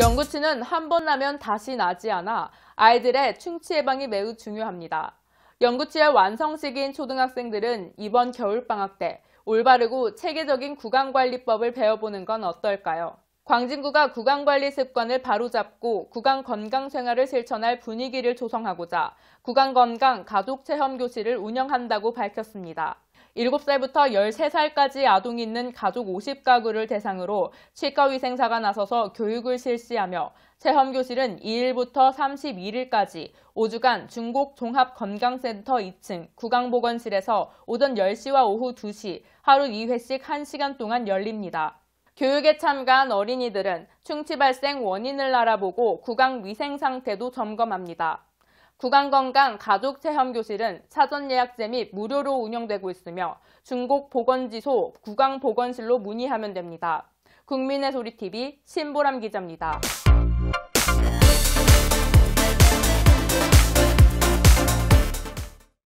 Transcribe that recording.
연구치는 한 번 나면 다시 나지 않아 아이들의 충치 예방이 매우 중요합니다. 연구치의 완성 시기인 초등학생들은 이번 겨울방학 때 올바르고 체계적인 구강관리법을 배워보는 건 어떨까요? 광진구가 구강관리 습관을 바로잡고 구강건강생활을 실천할 분위기를 조성하고자 구강건강 가족체험교실을 운영한다고 밝혔습니다. 7살부터 13살까지 아동이 있는 가족 50가구를 대상으로 치과위생사가 나서서 교육을 실시하며 체험교실은 2일부터 31일까지 5주간 중곡 종합건강센터 2층 구강보건실에서 오전 10시와 오후 2시 하루 2회씩 1시간 동안 열립니다. 교육에 참가한 어린이들은 충치 발생 원인을 알아보고 구강 위생 상태도 점검합니다. 구강건강 가족체험교실은 사전 예약제 및 무료로 운영되고 있으며 중곡보건지소 구강보건실로 문의하면 됩니다. 국민의 소리TV 신보람 기자입니다.